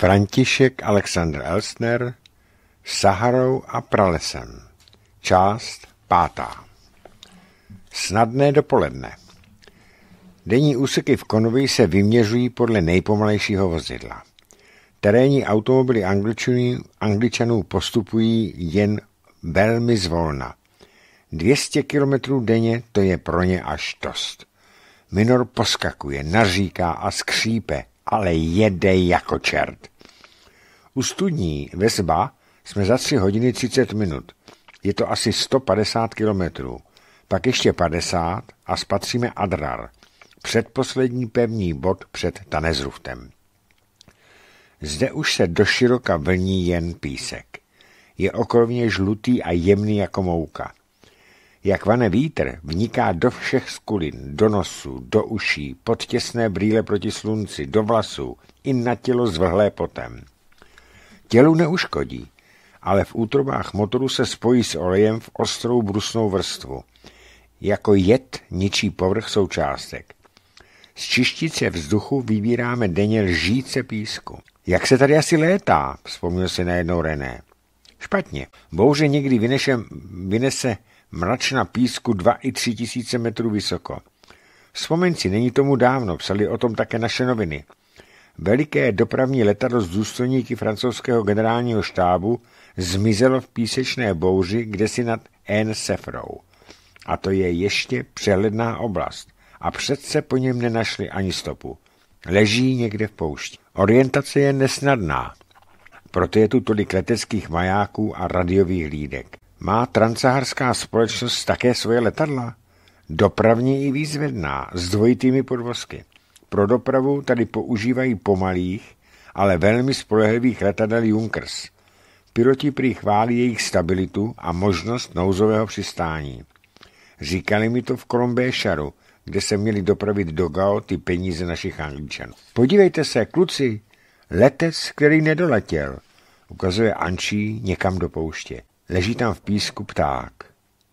František Alexander Elsner, Saharou a pralesem. Část pátá. Snadné dopoledne. Denní úseky v konvoji se vyměřují podle nejpomalejšího vozidla. Terénní automobily angličanů postupují jen velmi zvolna. 200 km denně to je pro ně až dost. Minor poskakuje, naříká a skřípe, ale jede jako čert. U studní Vesba jsme za 3 hodiny 30 minut. Je to asi 150 kilometrů. Pak ještě 50 a spatříme Adrar, předposlední pevný bod před Tanezruftem. Zde už se doširoka vlní jen písek. Je okolně žlutý a jemný jako mouka. Jak vane vítr, vniká do všech skulin, do nosu, do uší, pod těsné brýle proti slunci, do vlasů i na tělo zvrhlé potem. Tělu neuškodí, ale v útrobách motoru se spojí s olejem v ostrou brusnou vrstvu. Jako jed ničí povrch součástek. Z čištice vzduchu vybíráme denně lžíce písku. Jak se tady asi létá, vzpomněl si najednou René. Špatně. Bouře někdy vyneše, vynese mračna písku 2 i 3 tisíce metrů vysoko. Vzpomenci, není tomu dávno, psali o tom také naše noviny. Veliké dopravní letadlo z důstojníky francouzského generálního štábu zmizelo v písečné bouři kde si nad N. Sefrou. A to je ještě přehledná oblast. A přece po něm nenašli ani stopu. Leží někde v poušti. Orientace je nesnadná. Proto je tu tolik leteckých majáků a radiových lídek. Má Transaharská společnost také svoje letadla? Dopravní i výzvedná, s dvojitými podvozky. Pro dopravu tady používají pomalých, ale velmi spolehlivých letadel Junkers. Piloti prý chválí jejich stabilitu a možnost nouzového přistání. Říkali mi to v Kolombéšaru, kde se měli dopravit do Gao ty peníze našich angličanů. Podívejte se, kluci, letec, který nedoletěl, ukazuje Ančí někam do pouště. Leží tam v písku pták,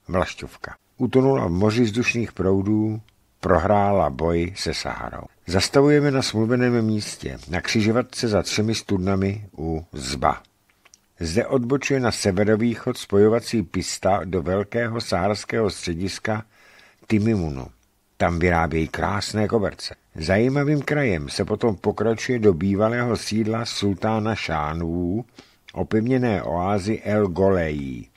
vlašťovka. Utonula v moři vzdušných proudů prohrála boj se Saharou. Zastavujeme na smluveném místě, na křižovatce za třemi studnami u Zba. Zde odbočuje na severovýchod spojovací pista do velkého saharského střediska Timimunu. Tam vyrábějí krásné koberce. Zajímavým krajem se potom pokračuje do bývalého sídla sultána Šánů, opevněné oázy El Golejí.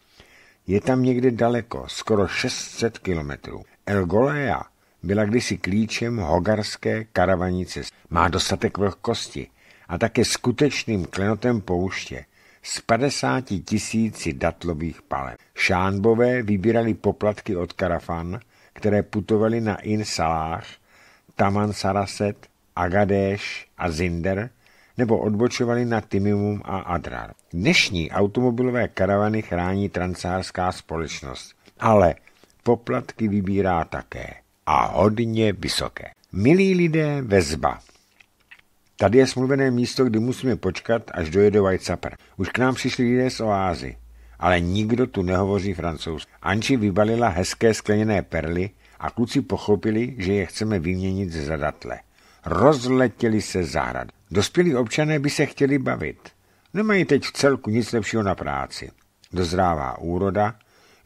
Je tam někde daleko, skoro 600 kilometrů. El Goleja byla kdysi klíčem hogarské karavanice. Má dostatek vlhkosti a také skutečným klenotem pouště z 50 tisíci datlových palem. Šánbové vybírali poplatky od karafan, které putovaly na In Salah, Taman Saraset, Agadeš a Zinder, nebo odbočovali na Timimum a Adrar. Dnešní automobilové karavany chrání transářská společnost, ale poplatky vybírá také a hodně vysoké. Milí lidé, vezba. Tady je smluvené místo, kdy musíme počkat, až dojede Whitechapel. Už k nám přišli lidé z oázy, ale nikdo tu nehovoří francouzsky. Anči vybalila hezké skleněné perly a kluci pochopili, že je chceme vyměnit za datle. Rozletěli se zahrad. Dospělí občané by se chtěli bavit. Nemají teď v celku nic lepšího na práci. Dozrává úroda,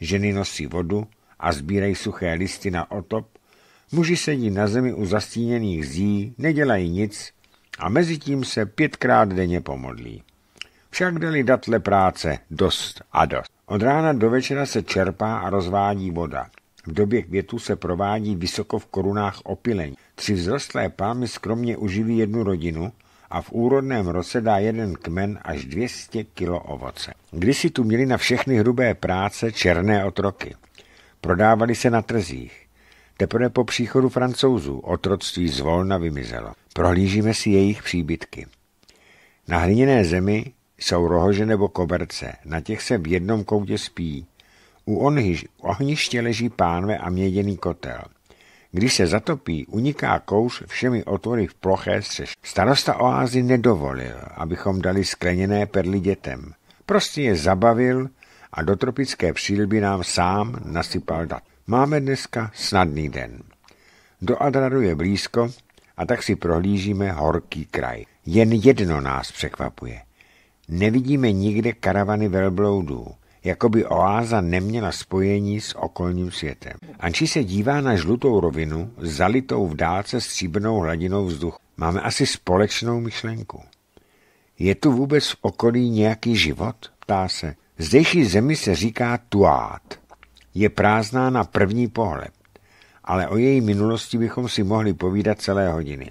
ženy nosí vodu a sbírají suché listy na otop Muži sedí na zemi u zastíněných zí, nedělají nic a mezi tím se pětkrát denně pomodlí. Však dali datle práce dost a dost. Od rána do večera se čerpá a rozvádí voda. V době květu se provádí vysoko v korunách opilení. Tři vzrostlé palmy skromně uživí jednu rodinu a v úrodném roce dá jeden kmen až 200 kilo ovoce. Kdysi tu měli na všechny hrubé práce černé otroky. Prodávali se na trzích. Teprve po příchodu francouzů otroctví zvolna vymizelo. Prohlížíme si jejich příbytky. Na hliněné zemi jsou rohože nebo koberce, na těch se v jednom koutě spí. U ohniště leží pánve a měděný kotel. Když se zatopí, uniká kouř všemi otvory v ploché střeše. Starosta oázy nedovolil, abychom dali skleněné perly dětem. Prostě je zabavil a do tropické přílby nám sám nasypal dat. Máme dneska snadný den. Do Adraru je blízko a tak si prohlížíme horký kraj. Jen jedno nás překvapuje. Nevidíme nikde karavany velbloudů, jako by oáza neměla spojení s okolním světem. Anči se dívá na žlutou rovinu, zalitou v dálce stříbrnou hladinou vzduchu. Máme asi společnou myšlenku. Je tu vůbec v okolí nějaký život? Ptá se. Zdejší zemi se říká tuát je prázdná na první pohled, ale o její minulosti bychom si mohli povídat celé hodiny.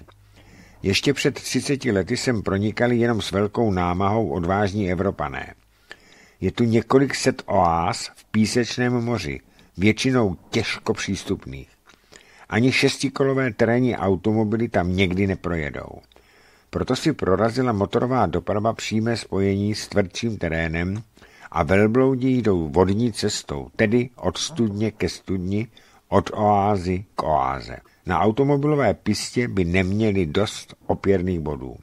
Ještě před 30 lety sem pronikali jenom s velkou námahou odvážní Evropané. Je tu několik set oáz v písečném moři, většinou těžko přístupných. Ani šestikolové terénní automobily tam někdy neprojedou. Proto si prorazila motorová doprava přímé spojení s tvrdším terénem, a velbloudi jdou vodní cestou, tedy od studně ke studni, od oázy k oáze. Na automobilové pistě by neměli dost opěrných bodů.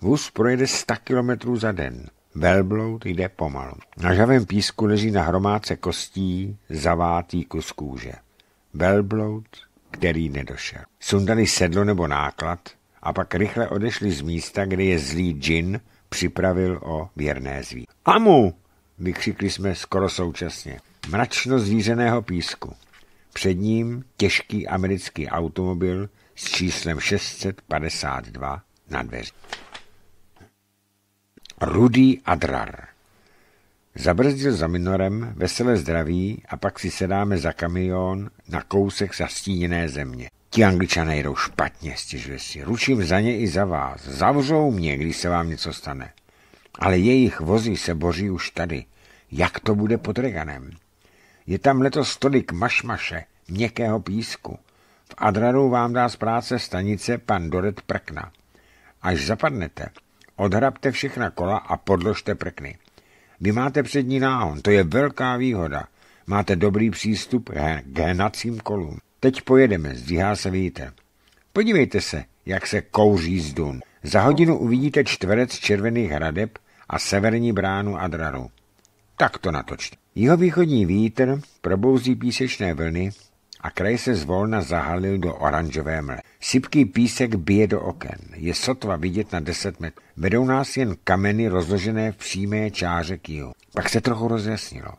Vůz projede 100 km za den. Velbloud jde pomalu. Na žavém písku leží na hromádce kostí zavátý kus kůže. Velbloud, který nedošel. Sundali sedlo nebo náklad a pak rychle odešli z místa, kde je zlý džin připravil o věrné zví. Amu, vykřikli jsme skoro současně. Mračno zvířeného písku. Před ním těžký americký automobil s číslem 652 na dveři. Rudý Adrar. Zabrzdil za minorem, Veselé zdraví a pak si sedáme za kamion na kousek zastíněné země. Ti angličané jdou špatně, stěžuje si. Ručím za ně i za vás. Zavřou mě, když se vám něco stane. Ale jejich vozy se boří už tady. Jak to bude pod Reganem? Je tam letos tolik mašmaše, měkkého písku. V Adraru vám dá z práce stanice pan Doret Prkna. Až zapadnete, odhrabte všechna kola a podložte prkny. Vy máte přední náhon, to je velká výhoda. Máte dobrý přístup k hnacím kolům. Teď pojedeme, zdvíhá se víte. Podívejte se, jak se kouří z dun. Za hodinu uvidíte čtverec červených hradeb, a severní bránu Adraru. Tak to natočte. Jihovýchodní vítr probouzí písečné vlny a kraj se zvolna zahalil do oranžové mle. Sypký písek bije do oken, je sotva vidět na 10 metrů. Vedou nás jen kameny rozložené v přímé čáře k jihu. Pak se trochu rozjasnilo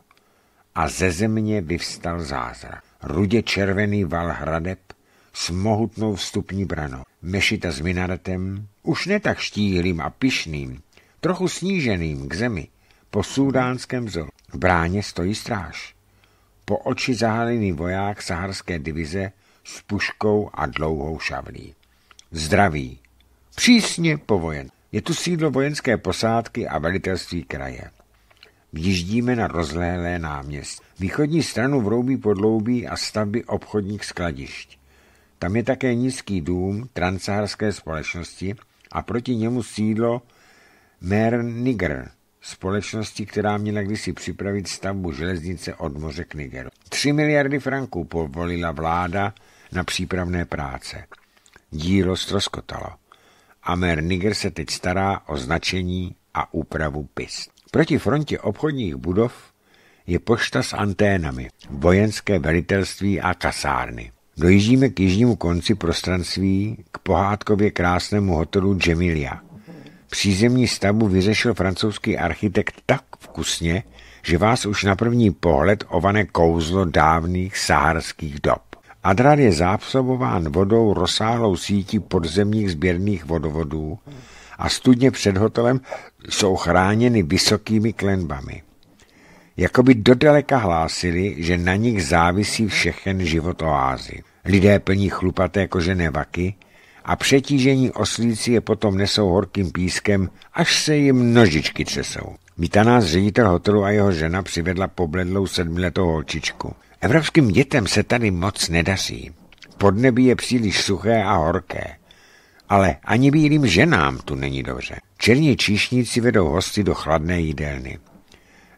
a ze země vyvstal zázrak. Rudě červený val hradeb s mohutnou vstupní branou. Mešita s minaretem, už ne tak štíhlým a pišným, trochu sníženým k zemi, po sudánském vzoru. V bráně stojí stráž. Po oči zahalený voják saharské divize s puškou a dlouhou šavlí. Zdraví. Přísně povojen. Je tu sídlo vojenské posádky a velitelství kraje. Vjíždíme na rozlehlé náměst. Východní stranu vroubí podloubí a stavby obchodních skladišť. Tam je také nízký dům transaharské společnosti a proti němu sídlo Mer Niger, společnosti, která měla kdysi připravit stavbu železnice od moře k Nigeru. 3 miliardy franků povolila vláda na přípravné práce. Dílo ztroskotalo. A Mer Niger se teď stará o značení a úpravu pist. Proti frontě obchodních budov je pošta s anténami, vojenské velitelství a kasárny. Dojíždíme k jižnímu konci prostranství k pohádkově krásnému hotelu Džemilia. Přízemní stavbu vyřešil francouzský architekt tak vkusně, že vás už na první pohled ované kouzlo dávných saharských dob. Adrar je zápsobován vodou rozsáhlou sítí podzemních sběrných vodovodů a studně před hotelem jsou chráněny vysokými klenbami. Jakoby dodaleka hlásili, že na nich závisí všechen život oázy. Lidé plní chlupaté kožené vaky, a přetížení oslíci je potom nesou horkým pískem, až se jim nožičky třesou. Vítá nás ředitel hotelu a jeho žena přivedla pobledlou sedmiletou holčičku. Evropským dětem se tady moc nedaří. Podnebí je příliš suché a horké. Ale ani bílým ženám tu není dobře. Černí číšníci vedou hosty do chladné jídelny.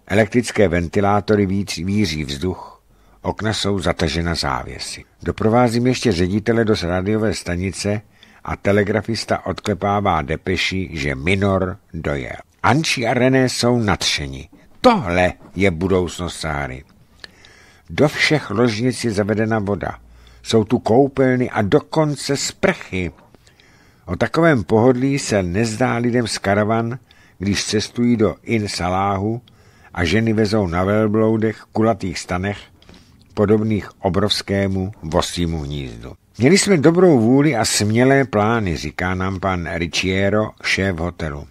Elektrické ventilátory víc víří vzduch, okna jsou zatažena závěsy. Doprovázím ještě ředitele do rádiové stanice, a telegrafista odklepává depeši, že Minor dojel. Anči a René jsou nadšeni. Tohle je budoucnost Sáry. Do všech ložnic je zavedena voda. Jsou tu koupelny a dokonce sprchy. O takovém pohodlí se nezdá lidem z karavan, když cestují do In Saláhu a ženy vezou na velbloudech, kulatých stanech, podobných obrovskému vosímu hnízdu. Měli jsme dobrou vůli a smělé plány, říká nám pan Ricciero, šéf hotelu.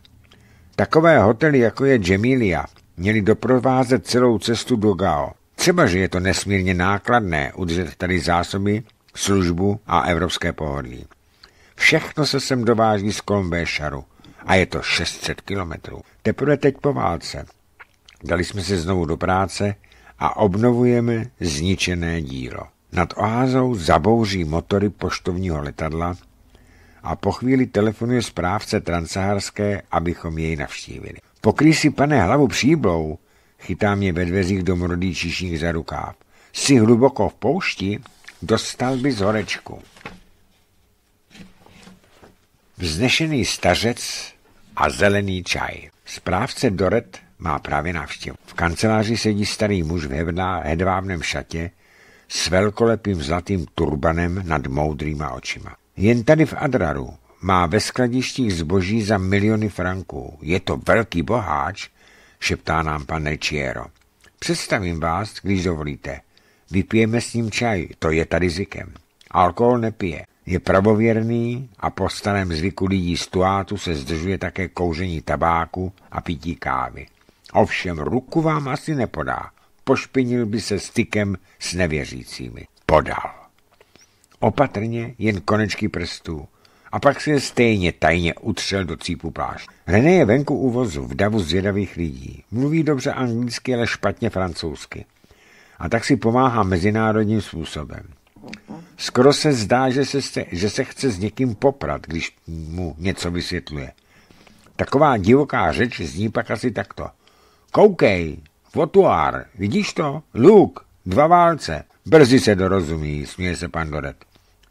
Takové hotely, jako je Gemilia, měli doprovázet celou cestu do Gao. Třeba, že je to nesmírně nákladné udržet tady zásoby, službu a evropské pohodlí. Všechno se sem dováží z Kolmbéšaru a je to 600 kilometrů. Teprve teď po válce. Dali jsme se znovu do práce a obnovujeme zničené dílo. Nad oázou zabouří motory poštovního letadla a po chvíli telefonuje správce transaharské, abychom jej navštívili. Pokrý si, pane, hlavu příblou, chytá mě ve dveřích domorodý čišník za rukáv. Jsi hluboko v poušti, dostal by horečku. Vznešený stařec a zelený čaj. Správce Doret má právě návštěvu. V kanceláři sedí starý muž v hedvábném šatě, s velkolepým zlatým turbanem nad moudrýma očima. Jen tady v Adraru má ve skladištích zboží za miliony franků. Je to velký boháč, šeptá nám pan Nečiero. Představím vás, když dovolíte. Vypijeme s ním čaj, to je tady zvykem. Alkohol nepije. Je pravověrný a po starém zvyku lidí z Tuátu se zdržuje také kouření tabáku a pití kávy. Ovšem ruku vám asi nepodá, pošpinil by se stykem s nevěřícími. Podal. Opatrně jen konečky prstů a pak si je stejně tajně utřel do cípu plášť. René je venku u vozu v davu zvědavých lidí. Mluví dobře anglicky, ale špatně francouzsky. A tak si pomáhá mezinárodním způsobem. Skoro se zdá, že se, se, že se chce s někým poprat, když mu něco vysvětluje. Taková divoká řeč zní pak asi takto. Koukej, Fotuár, vidíš to? Luk, dva válce. Brzy se dorozumí, směje se pan Doret.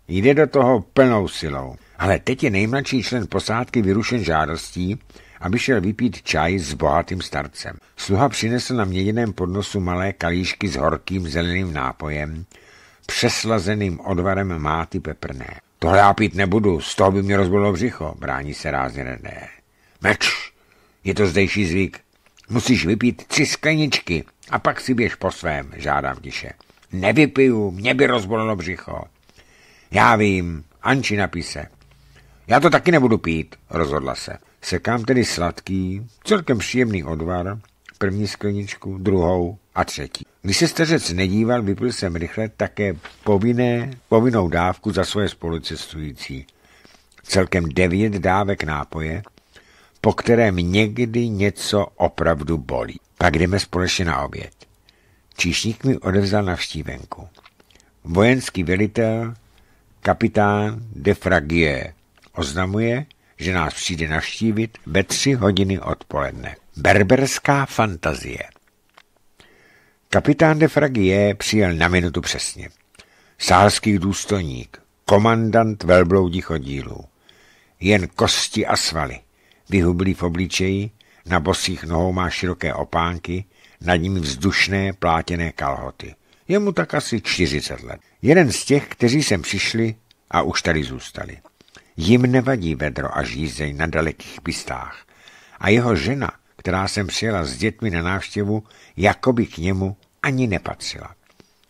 Jde do toho plnou silou. Ale teď je nejmladší člen posádky vyrušen žádostí, aby šel vypít čaj s bohatým starcem. Sluha přinesl na měděném podnosu malé kalíšky s horkým zeleným nápojem, přeslazeným odvarem máty peprné. Tohle já pít nebudu, z toho by mě rozbilo břicho, brání se rázně René. Meč, je to zdejší zvyk, Musíš vypít tři skleničky a pak si běž po svém, žádá vdiše. Nevypiju, mě by rozbolilo břicho. Já vím, Anči napíse. Já to taky nebudu pít, rozhodla se. Sekám tedy sladký, celkem příjemný odvar, první skleničku, druhou a třetí. Když se stařec nedíval, vypil jsem rychle také povinné, povinnou dávku za svoje spolucestující. Celkem devět dávek nápoje, po kterém někdy něco opravdu bolí. Pak jdeme společně na oběd. Číšník mi odevzal navštívenku. Vojenský velitel, kapitán de Fragie, oznamuje, že nás přijde navštívit ve tři hodiny odpoledne. Berberská fantazie. Kapitán de Fragie přijel na minutu přesně. Sálský důstojník, komandant velbloudích oddílů. Jen kosti a svaly vyhublý v obličeji, na bosých nohou má široké opánky, nad nimi vzdušné plátěné kalhoty. Je mu tak asi 40 let. Jeden z těch, kteří sem přišli a už tady zůstali. Jim nevadí vedro a žízeň na dalekých pistách. A jeho žena, která sem přijela s dětmi na návštěvu, jakoby k němu ani nepatřila.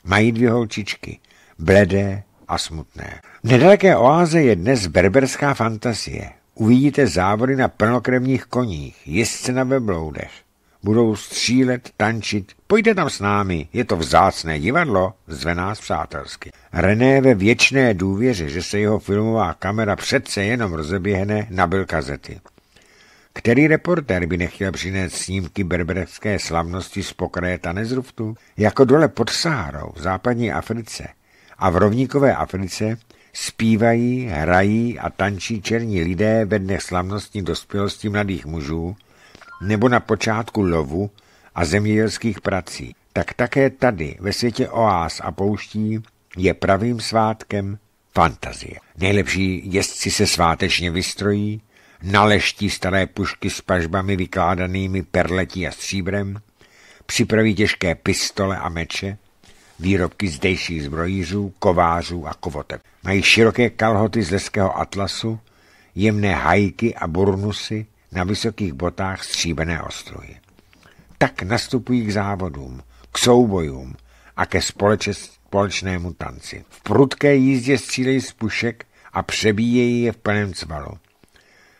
Mají dvě holčičky, bledé a smutné. V nedaleké oáze je dnes berberská fantazie, Uvidíte závody na plnokrevních koních, jezdce na vebloudech. Budou střílet, tančit. Pojďte tam s námi, je to vzácné divadlo, zve nás přátelsky. René ve věčné důvěře, že se jeho filmová kamera přece jenom rozeběhne, nabil kazety. Který reportér by nechtěl přinést snímky berberské slavnosti z pokraje Tanezruftu? Jako dole pod Sárou v západní Africe a v rovníkové Africe zpívají, hrají a tančí černí lidé ve dnech slavnostní dospělosti mladých mužů nebo na počátku lovu a zemědělských prací. Tak také tady, ve světě oáz a pouští, je pravým svátkem fantazie. Nejlepší jezdci se svátečně vystrojí, naleští staré pušky s pažbami vykládanými perletí a stříbrem, připraví těžké pistole a meče, výrobky zdejších zbrojířů, kovářů a kovotek. Mají široké kalhoty z leského atlasu, jemné hajky a burnusy, na vysokých botách stříbené ostruhy. Tak nastupují k závodům, k soubojům a ke společnému tanci. V prudké jízdě střílejí z pušek a přebíjejí je v plném cvalu.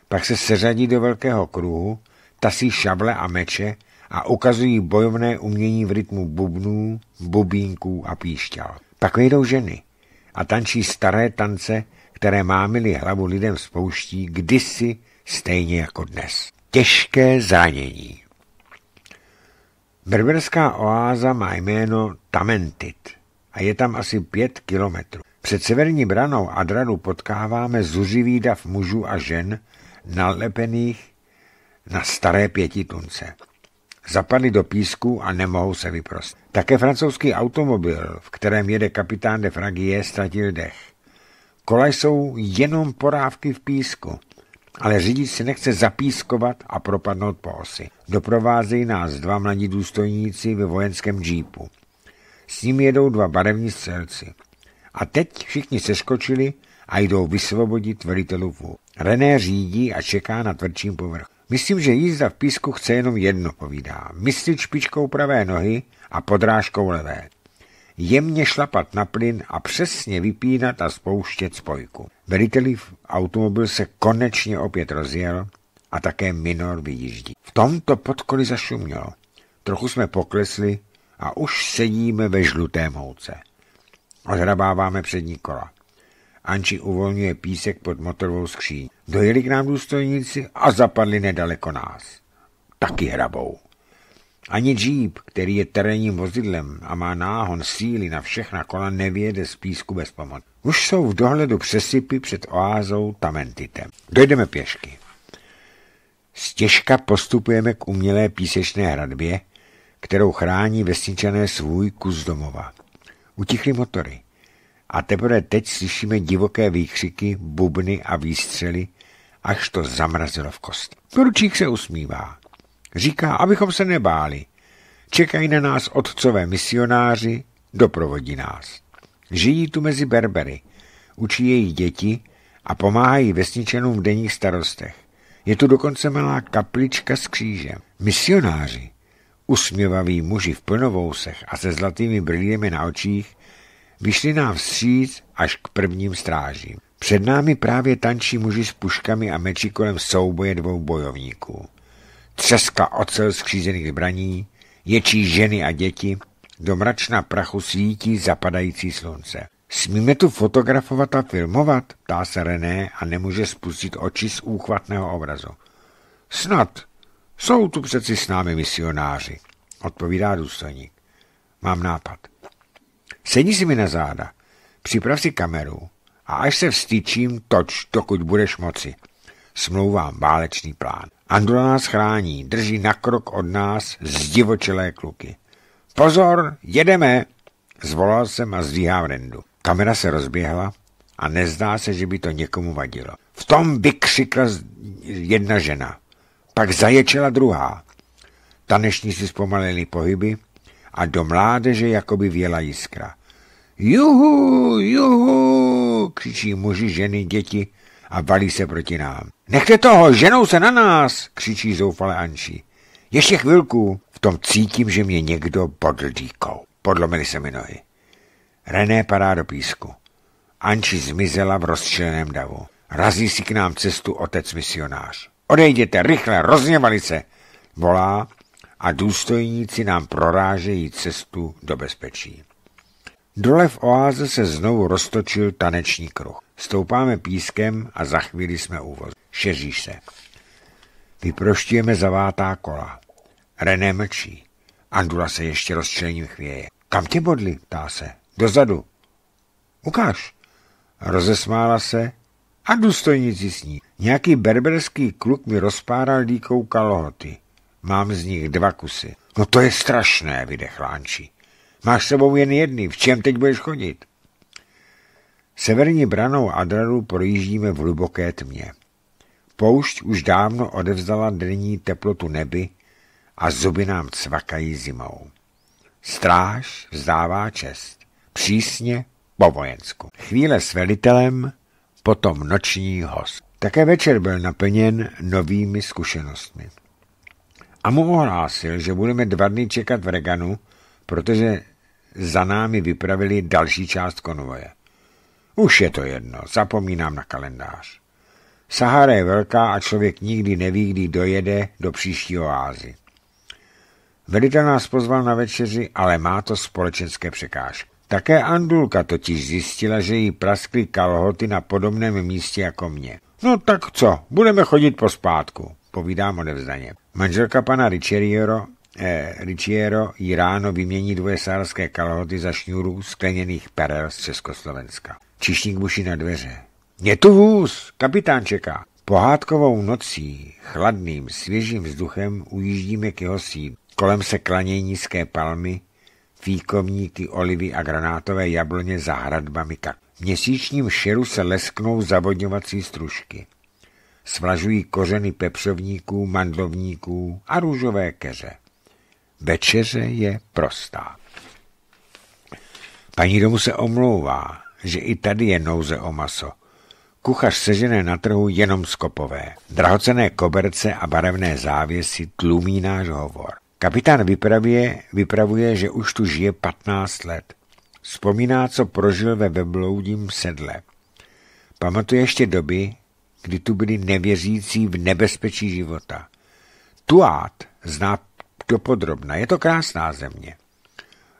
Pak se seřadí do velkého kruhu, tasí šable a meče a ukazují bojovné umění v rytmu bubnů, bubínků a píšťal. Pak vyjdou ženy a tančí staré tance, které mámily hlavu lidem z pouští kdysi stejně jako dnes. Těžké zranění Berberská oáza má jméno Tamentit a je tam asi pět kilometrů. Před severní branou Adranu potkáváme zuřivý dav mužů a žen nalepených na staré pětitunce zapadly do písku a nemohou se vyprost. Také francouzský automobil, v kterém jede kapitán de Fragie, ztratil dech. Kola jsou jenom porávky v písku, ale řidič se nechce zapískovat a propadnout po osy. Doprovázejí nás dva mladí důstojníci ve vojenském džípu. S ním jedou dva barevní střelci. A teď všichni seskočili a jdou vysvobodit velitelů René řídí a čeká na tvrdším povrchu. Myslím, že jízda v písku chce jenom jedno, povídá. Myslit špičkou pravé nohy a podrážkou levé. Jemně šlapat na plyn a přesně vypínat a spouštět spojku. v automobil se konečně opět rozjel a také minor vyjíždí. V tomto podkoli zašumělo. Trochu jsme poklesli a už sedíme ve žluté mouce. Odhrabáváme přední kola. Anči uvolňuje písek pod motorovou skříň. Dojeli k nám důstojníci a zapadli nedaleko nás. Taky hrabou. Ani džíp, který je terénním vozidlem a má náhon síly na všechna kola, nevěde z písku bez pomoci. Už jsou v dohledu přesypy před oázou Tamentitem. Dojdeme pěšky. Stěžka postupujeme k umělé písečné hradbě, kterou chrání vesničané svůj kus domova. Utichly motory a teprve teď slyšíme divoké výkřiky, bubny a výstřely, až to zamrazilo v kost. Poručík se usmívá. Říká, abychom se nebáli. Čekají na nás otcové misionáři, doprovodí nás. Žijí tu mezi Berbery, učí jejich děti a pomáhají vesničanům v denních starostech. Je tu dokonce malá kaplička s křížem. Misionáři, usměvaví muži v plnovousech a se zlatými brýlemi na očích, Vyšli nám vstříc až k prvním strážím. Před námi právě tančí muži s puškami a meči kolem souboje dvou bojovníků. Třeska ocel skřízených zbraní, ječí ženy a děti, do mračna prachu svítí zapadající slunce. Smíme tu fotografovat a filmovat? Ptá se René a nemůže spustit oči z úchvatného obrazu. Snad. Jsou tu přeci s námi misionáři, odpovídá důstojník. Mám nápad. Sedni si mi na záda, připrav si kameru a až se vstyčím, toč, dokud budeš moci. Smlouvám válečný plán. Andula nás chrání, drží na krok od nás zdivočelé kluky. Pozor, jedeme! Zvolal jsem a v rendu. Kamera se rozběhla a nezdá se, že by to někomu vadilo. V tom vykřikla jedna žena. Pak zaječela druhá. Taneční si zpomalili pohyby a do mládeže jakoby věla jiskra. Juhu, juhu, křičí muži, ženy, děti a valí se proti nám. Nechte toho, ženou se na nás, křičí zoufale Anší. Ještě chvilku, v tom cítím, že mě někdo bodl díkou. Podlomily se mi nohy. René padá do písku. Anči zmizela v rozčleném davu. Razí si k nám cestu otec misionář. Odejděte rychle, rozněvali se, volá a důstojníci nám prorážejí cestu do bezpečí. Dole v oáze se znovu roztočil taneční kruh. Stoupáme pískem a za chvíli jsme u vozu. Šeříš se. Vyproštíme zavátá kola. René mlčí. Andula se ještě rozčlením chvěje. Kam tě bodli? ptá se. Dozadu. Ukáž. Rozesmála se a důstojníci s ní. Nějaký berberský kluk mi rozpáral díkou kalohoty. Mám z nich dva kusy. No to je strašné, vydechlánčí. Máš sebou jen jedný, v čem teď budeš chodit? Severní branou Adraru projíždíme v hluboké tmě. Poušť už dávno odevzdala denní teplotu nebi a zuby nám cvakají zimou. Stráž vzdává čest. Přísně po vojensku. Chvíle s velitelem, potom noční host. Také večer byl naplněn novými zkušenostmi a mu ohlásil, že budeme dva dny čekat v Reganu, protože za námi vypravili další část konvoje. Už je to jedno, zapomínám na kalendář. Sahara je velká a člověk nikdy neví, kdy dojede do příští oázy. Velitel nás pozval na večeři, ale má to společenské překážky. Také Andulka totiž zjistila, že jí praskly kalhoty na podobném místě jako mě. No tak co, budeme chodit po spátku povídám odevzdaně. Manželka pana Ricciero, eh, Ricciero jí ráno vymění dvoje sárské kalhoty za šňůru skleněných perel z Československa. Čišník buší na dveře. Je tu vůz, kapitán čeká. Pohádkovou nocí, chladným, svěžím vzduchem ujíždíme k jeho sídlu. Kolem se klanějí nízké palmy, fíkovníky, olivy a granátové jabloně za hradbami kak. V měsíčním šeru se lesknou zavodňovací stružky svlažují kořeny pepřovníků, mandlovníků a růžové keře. Večeře je prostá. Paní domu se omlouvá, že i tady je nouze o maso. Kuchař sežene na trhu jenom skopové. Drahocené koberce a barevné závěsy tlumí náš hovor. Kapitán vypravuje, vypravuje, že už tu žije 15 let. Vzpomíná, co prožil ve vebloudím sedle. Pamatuje ještě doby, kdy tu byli nevěřící v nebezpečí života. Tuát zná to podrobna, je to krásná země.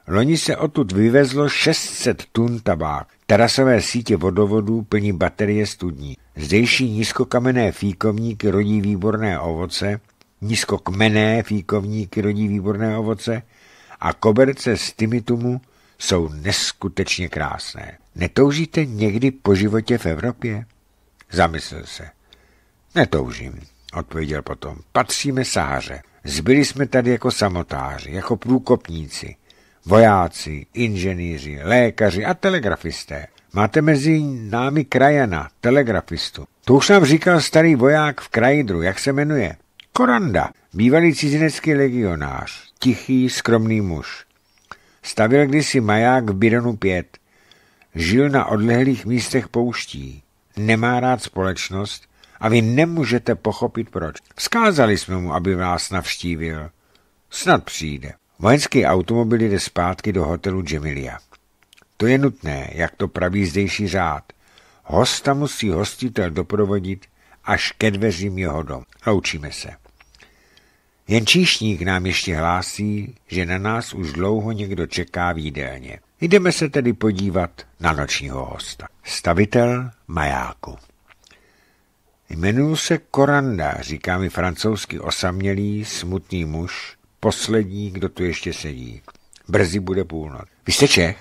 Loni se odtud vyvezlo 600 tun tabák, terasové sítě vodovodů plní baterie studní. Zdejší nízkokamenné fíkovníky rodí výborné ovoce, nízkokmené fíkovníky rodí výborné ovoce a koberce z tymitumu jsou neskutečně krásné. Netoužíte někdy po životě v Evropě? Zamyslel se. Netoužím, odpověděl potom. Patříme sáře. Zbyli jsme tady jako samotáři, jako průkopníci, vojáci, inženýři, lékaři a telegrafisté. Máte mezi námi krajana, telegrafistu. To už nám říkal starý voják v krajidru, jak se jmenuje. Koranda, bývalý cizinecký legionář, tichý, skromný muž. Stavil kdysi maják v Bironu 5. Žil na odlehlých místech pouští nemá rád společnost a vy nemůžete pochopit proč. Vzkázali jsme mu, aby vás navštívil. Snad přijde. Vojenský automobil jde zpátky do hotelu Gemilia. To je nutné, jak to praví zdejší řád. Hosta musí hostitel doprovodit až ke dveřím jeho dom. Loučíme se. Jen číšník nám ještě hlásí, že na nás už dlouho někdo čeká v jídelně. Jdeme se tedy podívat na nočního hosta. Stavitel majáku. Jmenuji se Koranda, říká mi francouzsky osamělý, smutný muž, poslední, kdo tu ještě sedí. Brzy bude půlnoc. Vy jste Čech?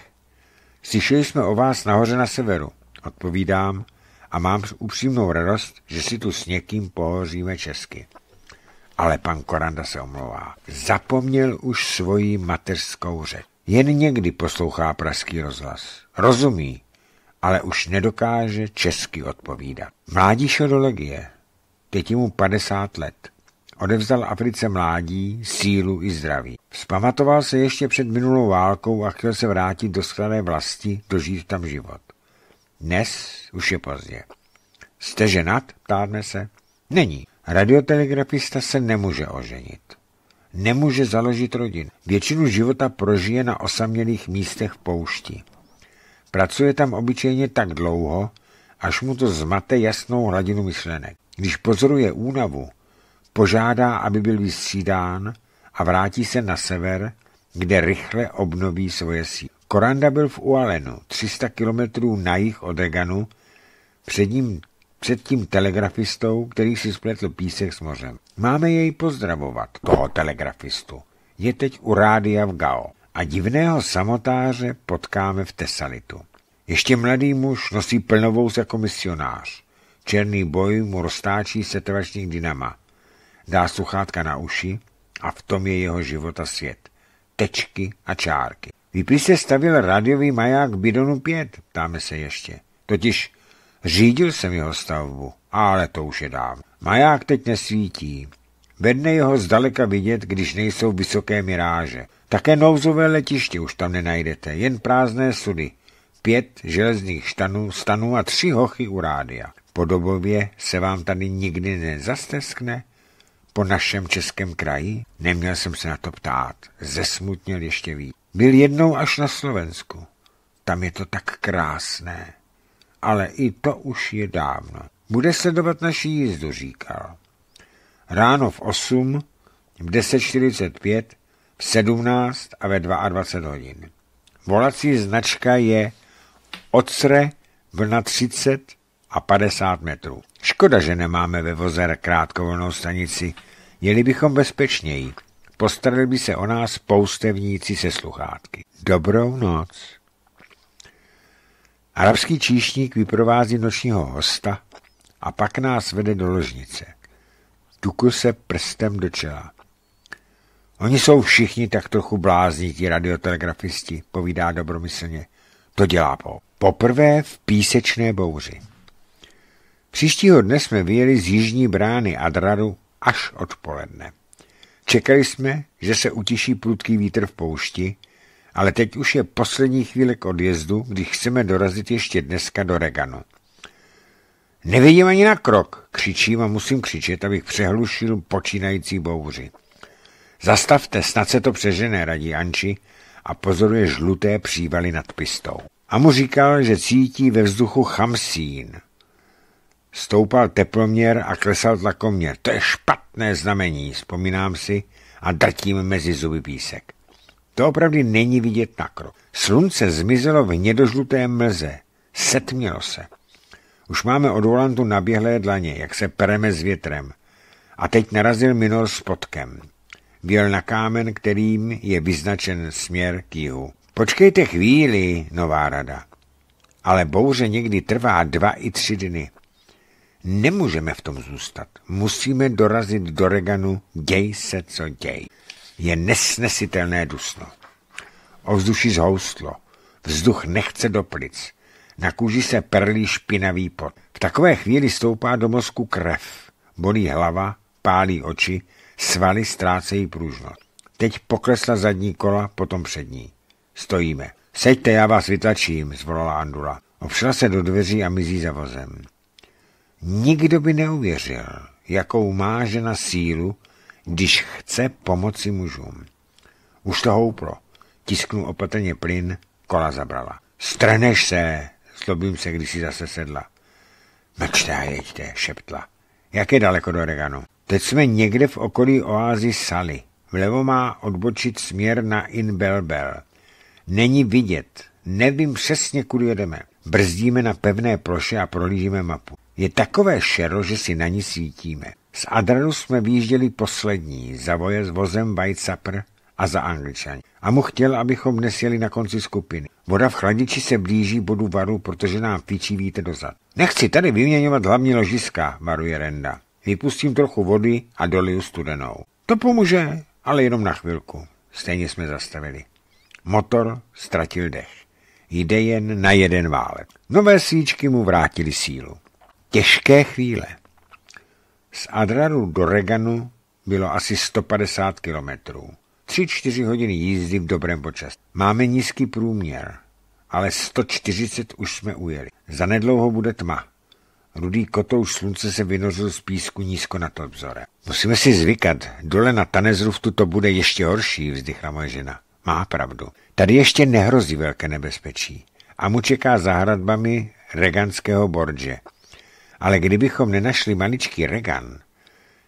Slyšeli jsme o vás nahoře na severu, odpovídám a mám upřímnou radost, že si tu s někým pohoříme česky. Ale pan Koranda se omlouvá. Zapomněl už svoji mateřskou řeč. Jen někdy poslouchá pražský rozhlas. Rozumí, ale už nedokáže česky odpovídat. Mládí legie. Teď mu 50 let. Odevzdal Africe mládí, sílu i zdraví. Vzpamatoval se ještě před minulou válkou a chtěl se vrátit do skladé vlasti, dožít tam život. Dnes už je pozdě. Jste ženat? Ptáme se. Není. Radiotelegrafista se nemůže oženit nemůže založit rodinu. Většinu života prožije na osamělých místech v poušti. Pracuje tam obyčejně tak dlouho, až mu to zmate jasnou hladinu myšlenek. Když pozoruje únavu, požádá, aby byl vystřídán a vrátí se na sever, kde rychle obnoví svoje síly. Koranda byl v Ualenu, 300 kilometrů na jih od Eganu, před ním před tím telegrafistou, který si spletl písek s mořem. Máme jej pozdravovat, toho telegrafistu. Je teď u rádia v Gao a divného samotáře potkáme v Tesalitu. Ještě mladý muž nosí plnovous jako misionář. Černý boj mu roztáčí setrvačník dynama. Dá sluchátka na uši a v tom je jeho život a svět. Tečky a čárky. Vypí se stavil radiový maják bidonu 5, ptáme se ještě. Totiž Řídil jsem jeho stavbu, ale to už je dávno. Maják teď nesvítí. Vedne jeho zdaleka vidět, když nejsou vysoké miráže. Také nouzové letiště už tam nenajdete, jen prázdné sudy. Pět železných štanů, stanů a tři hochy u rádia. Podobově se vám tady nikdy nezasteskne? Po našem českém kraji? Neměl jsem se na to ptát. Zesmutnil ještě víc. Byl jednou až na Slovensku. Tam je to tak krásné ale i to už je dávno. Bude sledovat naši jízdu, říkal. Ráno v 8, v 10.45, v 17 a ve 22 hodin. Volací značka je Ocre vlna 30 a 50 metrů. Škoda, že nemáme ve vozer krátkovolnou stanici. Jeli bychom bezpečněji. Postarali by se o nás poustevníci se sluchátky. Dobrou noc. Arabský číšník vyprovází nočního hosta a pak nás vede do ložnice. Tuku se prstem do čela. Oni jsou všichni tak trochu blázní, ti radiotelegrafisti, povídá dobromyslně. To dělá po. Poprvé v písečné bouři. Příštího dne jsme vyjeli z jižní brány Adraru až odpoledne. Čekali jsme, že se utiší prudký vítr v poušti, ale teď už je poslední chvíle k odjezdu, kdy chceme dorazit ještě dneska do Reganu. Nevidím ani na krok, křičím a musím křičet, abych přehlušil počínající bouři. Zastavte, snad se to přežené, radí Anči a pozoruje žluté přívaly nad pistou. A mu říkal, že cítí ve vzduchu chamsín. Stoupal teploměr a klesal tlakoměr. To je špatné znamení, vzpomínám si a drtím mezi zuby písek. To opravdu není vidět na krok. Slunce zmizelo v hnědožluté mlze. Setmělo se. Už máme od volantu naběhlé dlaně, jak se pereme s větrem. A teď narazil Minor s potkem. Byl na kámen, kterým je vyznačen směr k jihu. Počkejte chvíli, nová rada. Ale bouře někdy trvá dva i tři dny. Nemůžeme v tom zůstat. Musíme dorazit do Reganu, děj se, co děj je nesnesitelné dusno. Ovzduší zhoustlo, vzduch nechce do plic, na kůži se perlí špinavý pot. V takové chvíli stoupá do mozku krev, bolí hlava, pálí oči, svaly ztrácejí pružnost. Teď poklesla zadní kola, potom přední. Stojíme. Seďte, já vás vytačím, zvolala Andula. Opřela se do dveří a mizí za vozem. Nikdo by neuvěřil, jakou má žena sílu když chce pomoci mužům. Už to houplo. Tisknu opatrně plyn, kola zabrala. Strhneš se, zlobím se, když si zase sedla. Mlčte a jeďte, šeptla. Jak je daleko do Reganu? Teď jsme někde v okolí oázy Sally. Vlevo má odbočit směr na Inbelbel. Není vidět. Nevím přesně, kudy jedeme. Brzdíme na pevné ploše a prolížíme mapu. Je takové šero, že si na ní svítíme. Z Adranu jsme výjížděli poslední, za voje s vozem Vajcapr a za Angličani. A mu chtěl, abychom dnes jeli na konci skupiny. Voda v chladiči se blíží bodu varu, protože nám píčí víte dozad. Nechci tady vyměňovat hlavní ložiska, varuje Renda. Vypustím trochu vody a doliju studenou. To pomůže, ale jenom na chvilku. Stejně jsme zastavili. Motor ztratil dech. Jde jen na jeden válek. Nové svíčky mu vrátili sílu. Těžké chvíle. Z Adraru do Reganu bylo asi 150 kilometrů. 3-4 hodiny jízdy v dobrém počasí. Máme nízký průměr, ale 140 už jsme ujeli. Za nedlouho bude tma. Rudý kotouš slunce se vynořil z písku nízko nad obzorem. Musíme si zvykat, dole na Tanezruftu to bude ještě horší, vzdychla moje žena. Má pravdu. Tady ještě nehrozí velké nebezpečí. A mu čeká za hradbami reganského Borže. Ale kdybychom nenašli maličký Regan,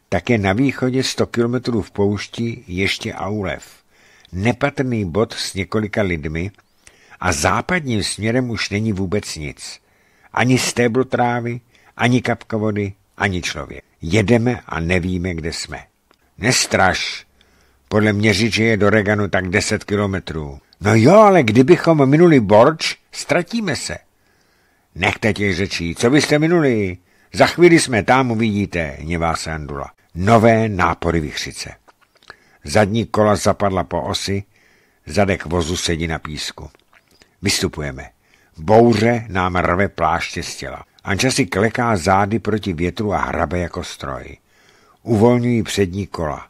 tak je na východě 100 kilometrů v poušti ještě Aulev, nepatrný bod s několika lidmi a západním směrem už není vůbec nic. Ani stéblo trávy, ani kapka vody, ani člověk. Jedeme a nevíme, kde jsme. Nestraš! Podle mě že je do Reganu tak 10 kilometrů. No jo, ale kdybychom minuli Borč, ztratíme se. Nechte těch řečí, co byste minuli? Za chvíli jsme tam, uvidíte, hněvá se Andula. Nové nápory vychřice. Zadní kola zapadla po osi, zadek vozu sedí na písku. Vystupujeme. Bouře nám rve pláště z těla. Anča si kleká zády proti větru a hrabe jako stroj. Uvolňují přední kola.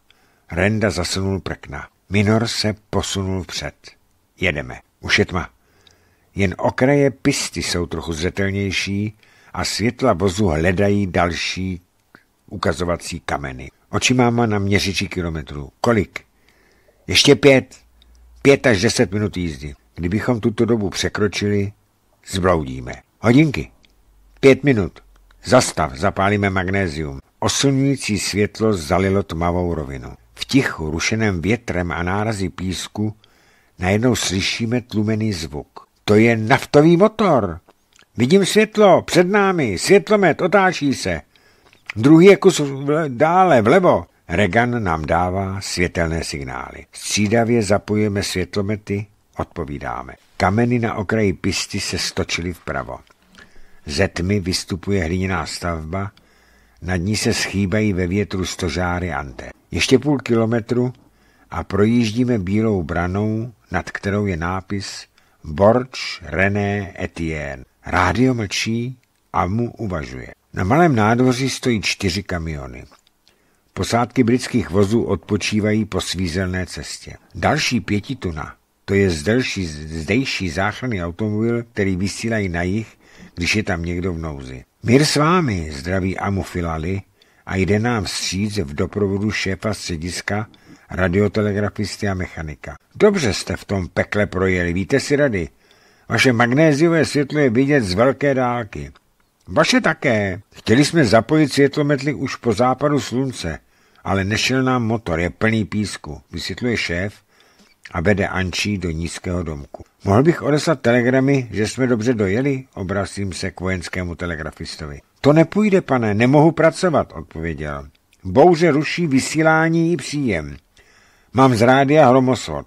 Renda zasunul prkna. Minor se posunul vpřed. Jedeme. Už je tma. Jen okraje pisty jsou trochu zřetelnější a světla vozu hledají další ukazovací kameny. Oči máma na měřiči kilometrů. Kolik? Ještě pět. Pět až deset minut jízdy. Kdybychom tuto dobu překročili, zbloudíme. Hodinky. Pět minut. Zastav, zapálíme magnézium. Oslňující světlo zalilo tmavou rovinu. V tichu, rušeném větrem a nárazy písku najednou slyšíme tlumený zvuk to je naftový motor. Vidím světlo, před námi, světlomet, otáčí se. Druhý je kus dále, vlevo. Regan nám dává světelné signály. Střídavě zapojujeme světlomety, odpovídáme. Kameny na okraji pisty se stočily vpravo. Ze tmy vystupuje hliněná stavba, nad ní se schýbají ve větru stožáry ante. Ještě půl kilometru a projíždíme bílou branou, nad kterou je nápis Borč René Etienne. Rádio mlčí a mu uvažuje. Na malém nádvoří stojí čtyři kamiony. Posádky britských vozů odpočívají po svízelné cestě. Další pětituna, to je zdejší, zdejší záchranný automobil, který vysílají na jich, když je tam někdo v nouzi. Mír s vámi, zdraví Amu Filali a jde nám stříc v doprovodu šéfa střediska radiotelegrafisty a mechanika. Dobře jste v tom pekle projeli, víte si rady. Vaše magnéziové světlo je vidět z velké dálky. Vaše také. Chtěli jsme zapojit světlometly už po západu slunce, ale nešel nám motor, je plný písku, vysvětluje šéf a vede Ančí do nízkého domku. Mohl bych odeslat telegramy, že jsme dobře dojeli? Obracím se k vojenskému telegrafistovi. To nepůjde, pane, nemohu pracovat, odpověděl. Bouře ruší vysílání i příjem. Mám z rádia hromosvod.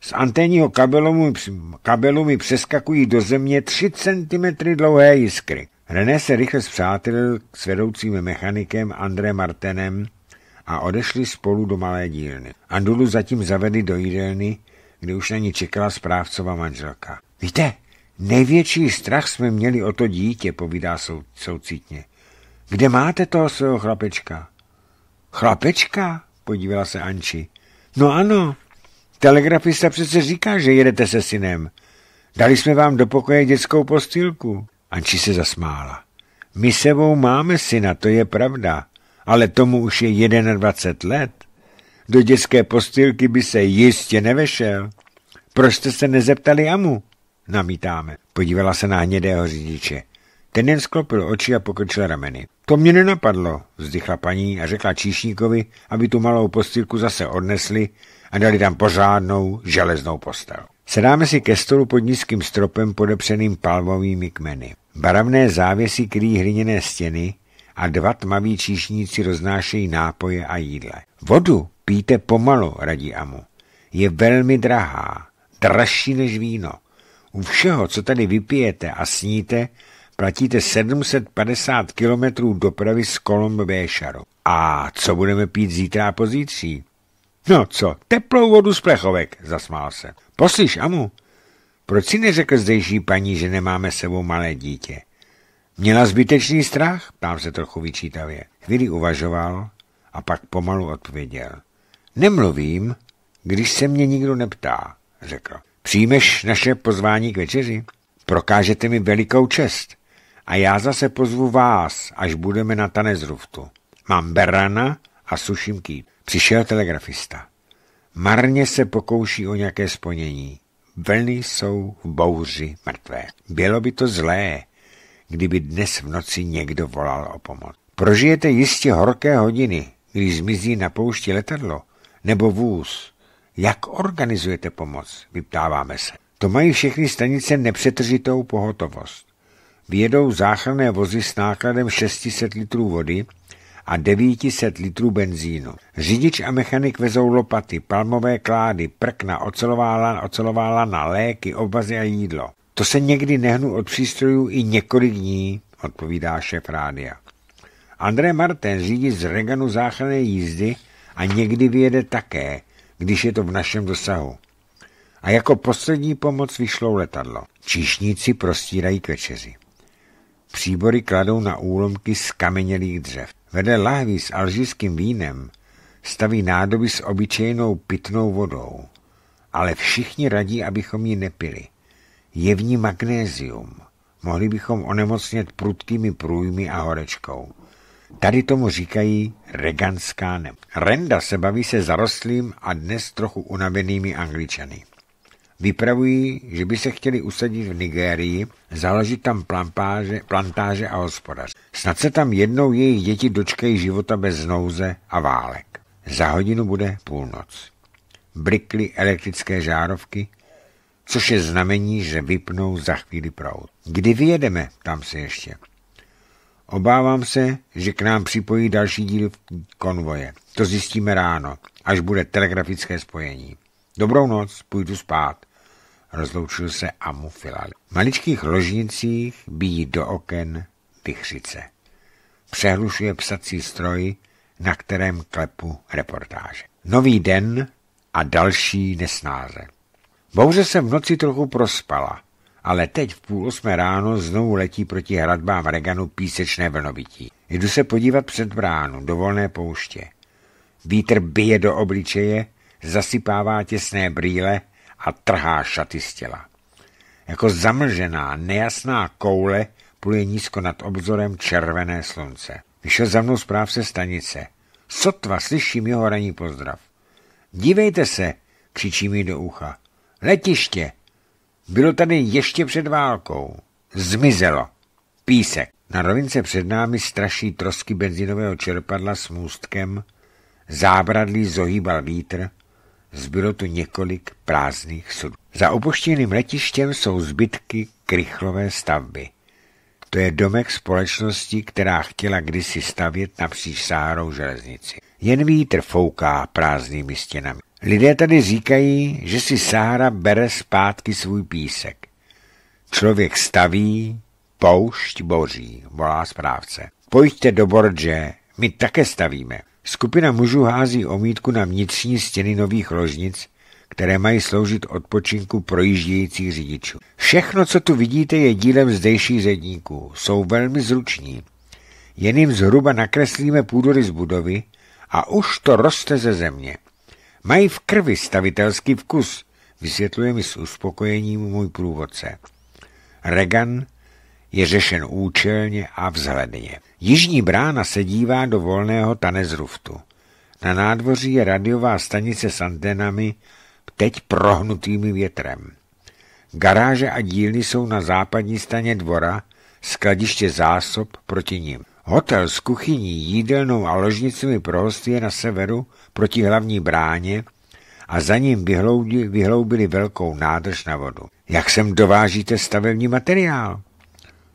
Z anténního kabelu mi, kabelu mi přeskakují do země 3 cm dlouhé jiskry. René se rychle zpřátelil s vedoucím mechanikem André Martenem a odešli spolu do malé dílny. Andulu zatím zavedli do jídelny, kde už na ní čekala správcova manželka. Víte, největší strach jsme měli o to dítě, povídá sou, soucitně. Kde máte toho svého chlapečka? Chlapečka? Podívala se Anči. No ano, telegrafista přece říká, že jedete se synem. Dali jsme vám do pokoje dětskou postýlku. Anči se zasmála. My sebou máme syna, to je pravda, ale tomu už je 21 let. Do dětské postýlky by se jistě nevešel. Proč jste se nezeptali Amu? Namítáme. Podívala se na hnědého řidiče. Ten jen sklopil oči a pokrčil rameny. To mě nenapadlo, vzdychla paní a řekla číšníkovi, aby tu malou postýlku zase odnesli a dali tam pořádnou železnou postel. Sedáme si ke stolu pod nízkým stropem podepřeným palmovými kmeny. Baravné závěsy kryjí hliněné stěny a dva tmaví číšníci roznášejí nápoje a jídle. Vodu píte pomalu, radí Amu. Je velmi drahá, dražší než víno. U všeho, co tady vypijete a sníte, platíte 750 kilometrů dopravy z Kolomb A co budeme pít zítra a pozítří? No co, teplou vodu z plechovek, zasmál se. Poslyš, Amu, proč si neřekl zdejší paní, že nemáme sebou malé dítě? Měla zbytečný strach? Ptám se trochu vyčítavě. Chvíli uvažoval a pak pomalu odpověděl. Nemluvím, když se mě nikdo neptá, řekl. Přijmeš naše pozvání k večeři? Prokážete mi velikou čest. A já zase pozvu vás, až budeme na tanezruftu. Mám berana a suším kýt. Přišel telegrafista. Marně se pokouší o nějaké splnění. Vlny jsou v bouři mrtvé. Bylo by to zlé, kdyby dnes v noci někdo volal o pomoc. Prožijete jistě horké hodiny, když zmizí na poušti letadlo nebo vůz. Jak organizujete pomoc? Vyptáváme se. To mají všechny stanice nepřetržitou pohotovost vjedou záchranné vozy s nákladem 600 litrů vody a 900 litrů benzínu. Řidič a mechanik vezou lopaty, palmové klády, prkna, ocelová lana, ocelová lana, léky, obvazy a jídlo. To se někdy nehnu od přístrojů i několik dní, odpovídá šéf rádia. André Martin řídí z Reganu záchranné jízdy a někdy vyjede také, když je to v našem dosahu. A jako poslední pomoc vyšlo letadlo. Číšníci prostírají k večeři. Příbory kladou na úlomky z kamenělých dřev. Vede lahví s alžírským vínem, staví nádoby s obyčejnou pitnou vodou. Ale všichni radí, abychom ji nepili. Je v ní magnézium. Mohli bychom onemocnět prudkými průjmy a horečkou. Tady tomu říkají reganská nem. Renda se baví se zarostlým a dnes trochu unavenými angličany vypravují, že by se chtěli usadit v Nigérii, založit tam plantáže, plantáže a hospodaře. Snad se tam jednou jejich děti dočkají života bez nouze a válek. Za hodinu bude půlnoc. Brikly elektrické žárovky, což je znamení, že vypnou za chvíli proud. Kdy vyjedeme, tam se ještě. Obávám se, že k nám připojí další díl konvoje. To zjistíme ráno, až bude telegrafické spojení. Dobrou noc, půjdu spát rozloučil se Amufilal. V maličkých ložnicích bíjí do oken dychřice. Přehlušuje psací stroj, na kterém klepu reportáže. Nový den a další nesnáze. Bouře se v noci trochu prospala, ale teď v půl osmé ráno znovu letí proti hradbám Reganu písečné vlnovití. Jdu se podívat před bránu do volné pouště. Vítr bije do obličeje, zasypává těsné brýle a trhá šaty z těla. Jako zamlžená, nejasná koule pluje nízko nad obzorem červené slunce. Vyšel za mnou zprávce stanice. Sotva slyším jeho raní pozdrav. Dívejte se, křičí mi do ucha. Letiště! Bylo tady ještě před válkou. Zmizelo. Písek. Na rovince před námi straší trosky benzinového čerpadla s můstkem, zábradlí zohýbal vítr, zbylo tu několik prázdných sudů. Za opuštěným letištěm jsou zbytky krychlové stavby. To je domek společnosti, která chtěla kdysi stavět napříč Sárou železnici. Jen vítr fouká prázdnými stěnami. Lidé tady říkají, že si Sahara bere zpátky svůj písek. Člověk staví, poušť boří, volá správce. Pojďte do Borže, my také stavíme. Skupina mužů hází omítku na vnitřní stěny nových ložnic, které mají sloužit odpočinku projíždějících řidičů. Všechno, co tu vidíte, je dílem zdejších zedníků. Jsou velmi zruční. Jen jim zhruba nakreslíme půdorys budovy a už to roste ze země. Mají v krvi stavitelský vkus, vysvětluje mi s uspokojením můj průvodce. Regan je řešen účelně a vzhledně. Jižní brána se dívá do volného tanezruftu. Na nádvoří je radiová stanice s antenami, teď prohnutými větrem. Garáže a dílny jsou na západní straně dvora, skladiště zásob proti ním. Hotel s kuchyní, jídelnou a ložnicemi pro hosty je na severu proti hlavní bráně a za ním vyhloubili, vyhloubili velkou nádrž na vodu. Jak sem dovážíte stavební materiál?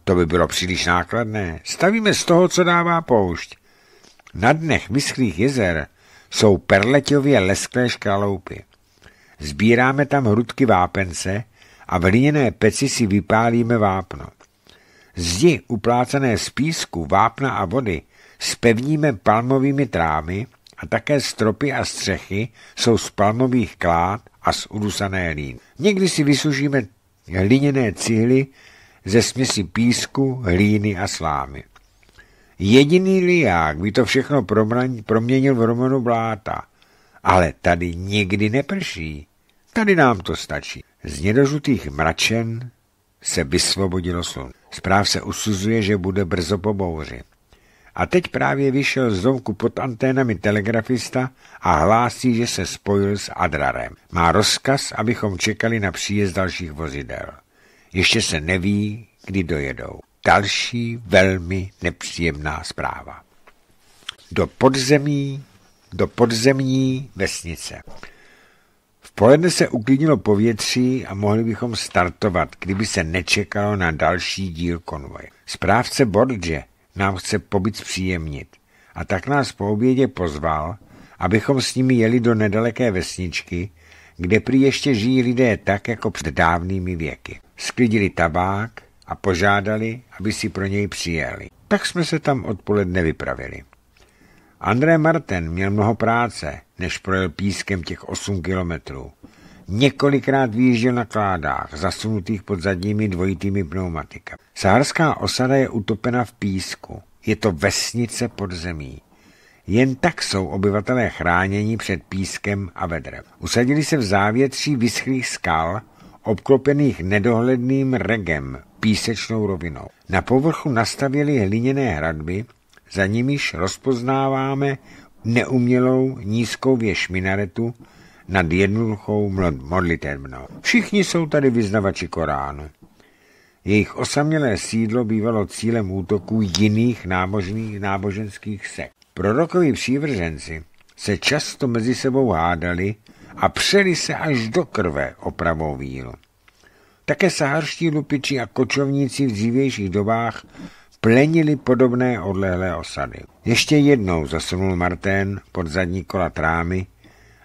To by bylo příliš nákladné. Stavíme z toho, co dává poušť. Na dnech vyschlých jezer jsou perleťově lesklé škaloupy. Zbíráme tam hrudky vápence a v liněné peci si vypálíme vápno. Zdi uplácené z písku, vápna a vody spevníme palmovými trámy a také stropy a střechy jsou z palmových klád a z udusané lín. Někdy si vysušíme hliněné cihly ze směsi písku, hlíny a slámy. Jediný liák by to všechno proměnil v Romanu Bláta. Ale tady nikdy neprší. Tady nám to stačí. Z nedožutých mračen se vysvobodilo slun. Zpráv se usuzuje, že bude brzo po bouři. A teď právě vyšel z domku pod anténami telegrafista a hlásí, že se spojil s Adrarem. Má rozkaz, abychom čekali na příjezd dalších vozidel. Ještě se neví, kdy dojedou. Další velmi nepříjemná zpráva. Do podzemí, do podzemní vesnice. V poledne se uklidnilo povětří a mohli bychom startovat, kdyby se nečekalo na další díl konvoje. Správce Borge nám chce pobyt příjemnit a tak nás po obědě pozval, abychom s nimi jeli do nedaleké vesničky, kde prý ještě žijí lidé tak, jako před dávnými věky. Sklidili tabák a požádali, aby si pro něj přijeli. Tak jsme se tam odpoledne vypravili. André Marten měl mnoho práce, než projel pískem těch 8 kilometrů. Několikrát vyjížděl na kládách, zasunutých pod zadními dvojitými pneumatikami. Sárská osada je utopena v písku. Je to vesnice pod zemí. Jen tak jsou obyvatelé chráněni před pískem a vedrem. Usadili se v závětří vyschlých skal, obklopených nedohledným regem, písečnou rovinou. Na povrchu nastavili hliněné hradby, za nimiž rozpoznáváme neumělou nízkou věž minaretu nad jednoduchou modlitevnou. Všichni jsou tady vyznavači Koránu. Jejich osamělé sídlo bývalo cílem útoků jiných nábožných, náboženských sekt. Prorokoví přívrženci se často mezi sebou hádali a přeli se až do krve o pravou víru. Také saharští lupiči a kočovníci v dřívějších dobách plenili podobné odlehlé osady. Ještě jednou zasunul Martén pod zadní kola trámy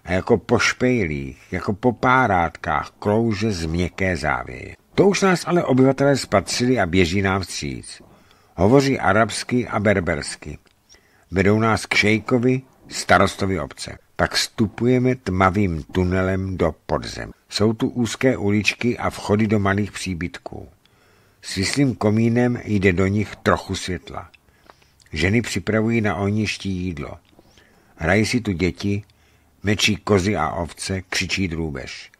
a jako po špejlích, jako po párátkách klouže z měkké závěje. To už nás ale obyvatelé spatřili a běží nám vstříc. Hovoří arabsky a berbersky. Vedou nás k šejkovi, starostovi obce. Pak vstupujeme tmavým tunelem do podzem. Jsou tu úzké uličky a vchody do malých příbytků. S vyslým komínem jde do nich trochu světla. Ženy připravují na ohništi jídlo. Hrají si tu děti, mečí kozy a ovce, křičí drůbež.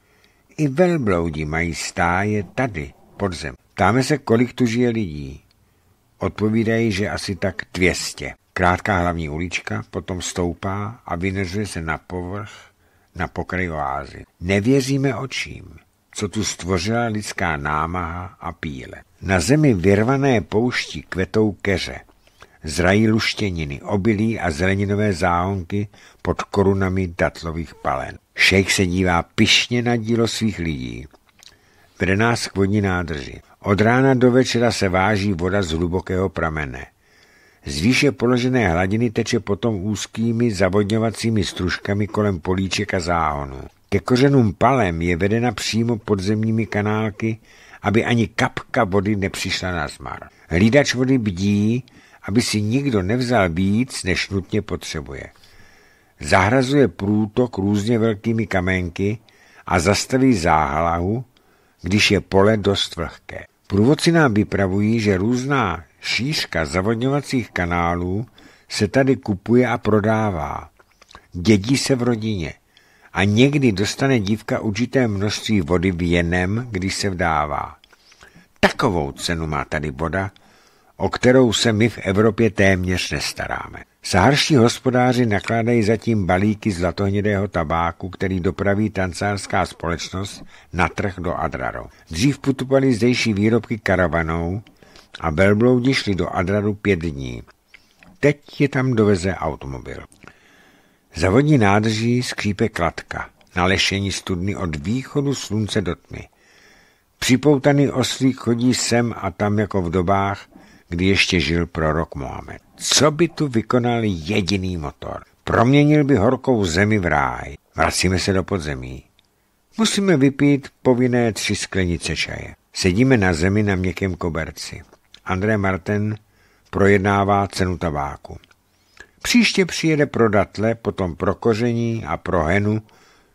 I velbloudi mají stáje tady, pod zem. Ptáme se, kolik tu žije lidí. Odpovídají, že asi tak 200. Krátká hlavní ulička potom stoupá a vynořuje se na povrch na pokraji oázy. Nevěříme očím, co tu stvořila lidská námaha a píle. Na zemi vyrvané poušti kvetou keře, zrají luštěniny, obilí a zeleninové záhonky pod korunami datlových palen. Šejk se dívá pišně na dílo svých lidí. Vede nás k vodní nádrži. Od rána do večera se váží voda z hlubokého pramene. Z výše položené hladiny teče potom úzkými zavodňovacími stružkami kolem políček a záhonů. Ke kořenům palem je vedena přímo podzemními kanálky, aby ani kapka vody nepřišla na zmar. Hlídač vody bdí, aby si nikdo nevzal víc, než nutně potřebuje. Zahrazuje průtok různě velkými kamenky a zastaví záhlahu, když je pole dost vlhké. Průvodci nám vypravují, že různá Šířka zavodňovacích kanálů se tady kupuje a prodává. Dědí se v rodině. A někdy dostane dívka určité množství vody v jenem, když se vdává. Takovou cenu má tady voda, o kterou se my v Evropě téměř nestaráme. Saharští hospodáři nakládají zatím balíky zlatohnědého tabáku, který dopraví tancárská společnost na trh do Adraro. Dřív putovali zdejší výrobky karavanou, a velbloudi šli do Adraru pět dní. Teď je tam doveze automobil. Za vodní nádrží skřípe kladka, Nalešení studny od východu slunce do tmy. Připoutaný oslík chodí sem a tam jako v dobách, kdy ještě žil prorok Mohamed. Co by tu vykonal jediný motor? Proměnil by horkou zemi v ráj. Vracíme se do podzemí. Musíme vypít povinné tři sklenice čaje. Sedíme na zemi na měkkém koberci. André Martin projednává cenu tabáku. Příště přijede pro datle, potom pro koření a pro henu,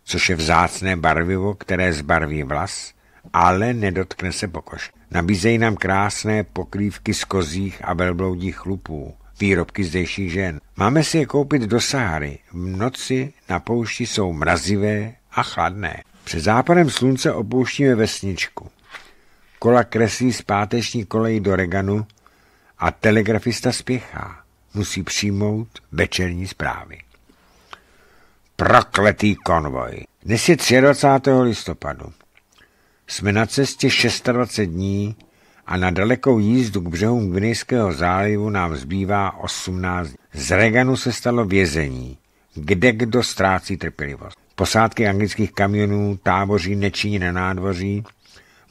což je vzácné barvivo, které zbarví vlas, ale nedotkne se pokoš. Nabízejí nám krásné pokrývky z kozích a velbloudích chlupů, výrobky zdejších žen. Máme si je koupit do Sahary. V noci na poušti jsou mrazivé a chladné. Před západem slunce opouštíme vesničku. Kola kreslí zpáteční kolej do Reganu a telegrafista spěchá. Musí přijmout večerní zprávy. Prokletý konvoj. Dnes je 23. listopadu. Jsme na cestě 26 dní a na dalekou jízdu k břehům Gvinejského zálivu nám zbývá 18 dní. Z Reganu se stalo vězení, kde kdo ztrácí trpělivost. Posádky anglických kamionů táboří nečiní na nádvoří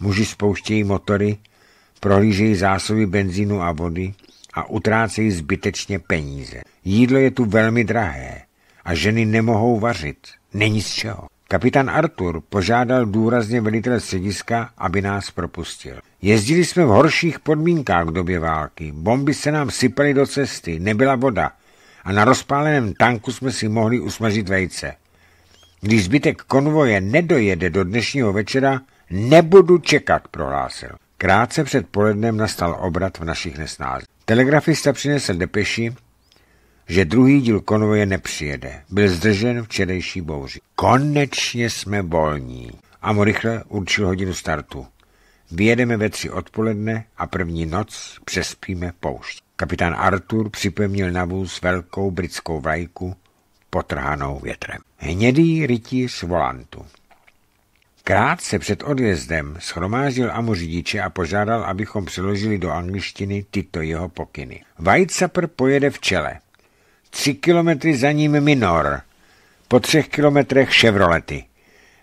Muži spouštějí motory, prohlížejí zásoby benzínu a vody a utrácejí zbytečně peníze. Jídlo je tu velmi drahé a ženy nemohou vařit. Není z čeho. Kapitán Artur požádal důrazně velitele střediska, aby nás propustil. Jezdili jsme v horších podmínkách v době války. Bomby se nám sypaly do cesty, nebyla voda a na rozpáleném tanku jsme si mohli usmažit vejce. Když zbytek konvoje nedojede do dnešního večera, Nebudu čekat, prohlásil. Krátce před polednem nastal obrat v našich nesnázích. Telegrafista přinesl depeši, že druhý díl konvoje nepřijede. Byl zdržen včerejší bouři. Konečně jsme volní. mu rychle určil hodinu startu. Vyjedeme ve tři odpoledne a první noc přespíme poušť. Kapitán Artur připevnil na vůz velkou britskou vlajku potrhanou větrem. Hnědý rytíř volantu. Krátce před odjezdem schromáždil Amu řidiče a požádal, abychom přeložili do angličtiny tyto jeho pokyny. Weizsäcker pojede v čele. Tři kilometry za ním Minor. Po třech kilometrech Chevrolety.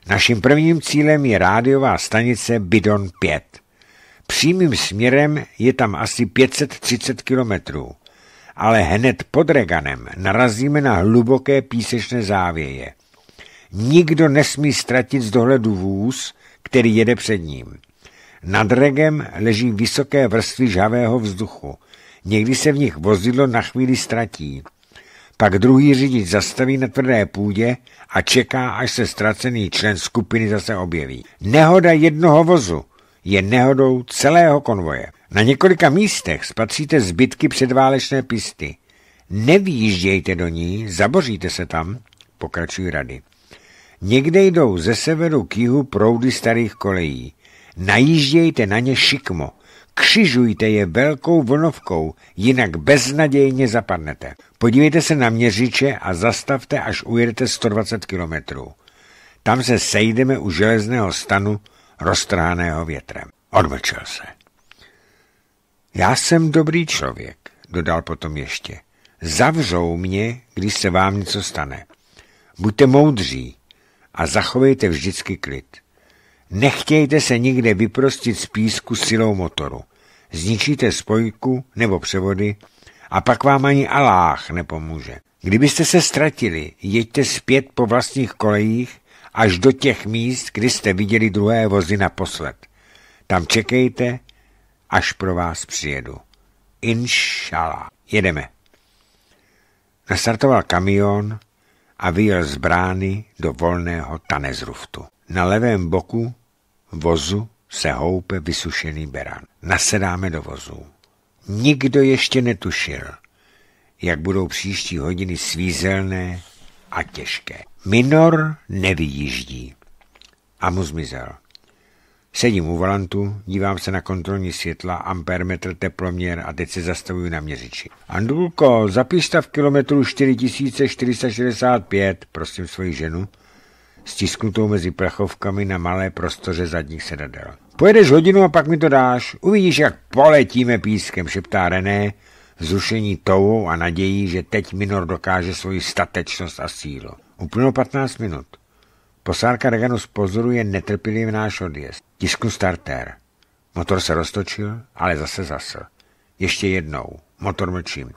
Naším prvním cílem je rádiová stanice Bidon 5. Přímým směrem je tam asi 530 kilometrů, ale hned pod Reganem narazíme na hluboké písečné závěje – Nikdo nesmí ztratit z dohledu vůz, který jede před ním. Nad regem leží vysoké vrstvy žhavého vzduchu. Někdy se v nich vozidlo na chvíli ztratí. Pak druhý řidič zastaví na tvrdé půdě a čeká, až se ztracený člen skupiny zase objeví. Nehoda jednoho vozu je nehodou celého konvoje. Na několika místech spatříte zbytky předválečné pisty. Nevýjíždějte do ní, zaboříte se tam, pokračují rady. Někde jdou ze severu k jihu proudy starých kolejí. Najíždějte na ně šikmo. Křižujte je velkou vlnovkou, jinak beznadějně zapadnete. Podívejte se na měřiče a zastavte, až ujedete 120 kilometrů. Tam se sejdeme u železného stanu, roztrhaného větrem. Odmlčel se. Já jsem dobrý člověk, dodal potom ještě. Zavřou mě, když se vám něco stane. Buďte moudří, a zachovejte vždycky klid. Nechtějte se nikde vyprostit z písku silou motoru. Zničíte spojku nebo převody a pak vám ani Aláh nepomůže. Kdybyste se ztratili, jeďte zpět po vlastních kolejích až do těch míst, kdy jste viděli druhé vozy naposled. Tam čekejte, až pro vás přijedu. Inšala. Jedeme. Nastartoval kamion, a vyjel z brány do volného tanezruftu. Na levém boku vozu se houpe vysušený beran. Nasedáme do vozu. Nikdo ještě netušil, jak budou příští hodiny svízelné a těžké. Minor nevyjíždí a mu zmizel. Sedím u volantu, dívám se na kontrolní světla, ampermetr, teploměr a teď se zastavuju na měřiči. Andulko, zapíš v kilometru 4465, prosím svoji ženu, stisknutou mezi plechovkami na malé prostoře zadních sedadel. Pojedeš hodinu a pak mi to dáš, uvidíš, jak poletíme pískem, šeptá René, zrušení touhou a nadějí, že teď Minor dokáže svoji statečnost a sílu. Uplynulo 15 minut. Posádka Reganu pozoruje netrpělivý náš odjezd. Tisknu starter. Motor se roztočil, ale zase zasl. Ještě jednou. Motor mlčím.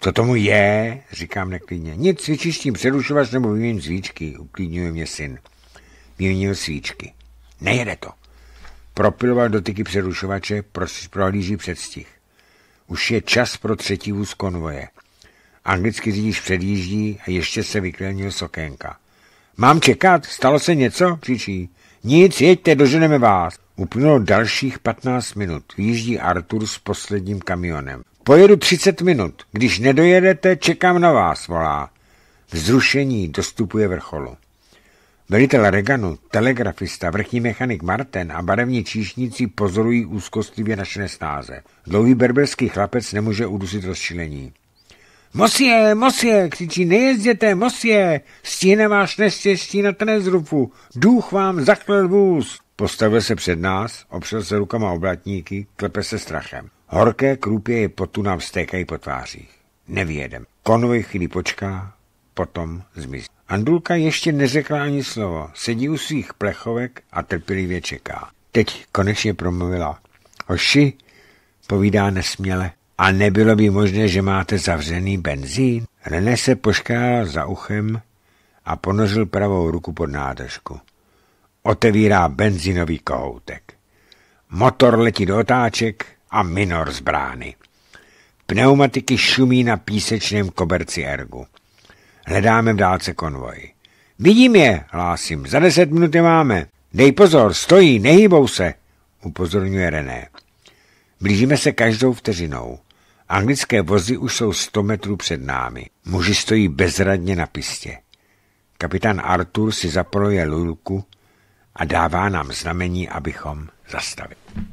Co tomu je? Říkám neklidně. Nic, cvičíš tím přerušovač nebo vyměním svíčky, uklidňuje mě syn. Vyměnil svíčky. Nejede to. Propiloval dotyky přerušovače, prohlíží předstih. Už je čas pro třetí vůz konvoje. Anglicky řidič předjíždí a ještě se vyklenil sokénka. Mám čekat? Stalo se něco? Křičí. Nic, jeďte, doženeme vás. Uplynulo dalších 15 minut. Výjíždí Artur s posledním kamionem. Pojedu 30 minut. Když nedojedete, čekám na vás, volá. Vzrušení dostupuje vrcholu. Velitel Reganu, telegrafista, vrchní mechanik Marten a barevní číšníci pozorují úzkostlivě naše nesnáze. Dlouhý berberský chlapec nemůže udusit rozčilení. Mosie, mosie, křičí, nejezděte, mosie, stíne váš neštěstí na tenezrufu, duch vám zakl vůz. Postavil se před nás, opřel se rukama oblatníky, klepe se strachem. Horké je potu nám stékají po tvářích. Nevědem. Konvoj chvíli počká, potom zmizí. Andulka ještě neřekla ani slovo, sedí u svých plechovek a trpělivě čeká. Teď konečně promluvila. Hoši, povídá nesměle. A nebylo by možné, že máte zavřený benzín? René se poškál za uchem a ponořil pravou ruku pod nádržku. Otevírá benzínový kohoutek. Motor letí do otáček a minor z brány. Pneumatiky šumí na písečném koberci ergu. Hledáme v dálce konvoj. Vidím je, hlásím, za deset minut je máme. Dej pozor, stojí, nehýbou se, upozorňuje René. Blížíme se každou vteřinou. Anglické vozy už jsou 100 metrů před námi. Muži stojí bezradně na pistě. Kapitán Artur si zaproje lulku a dává nám znamení, abychom zastavili.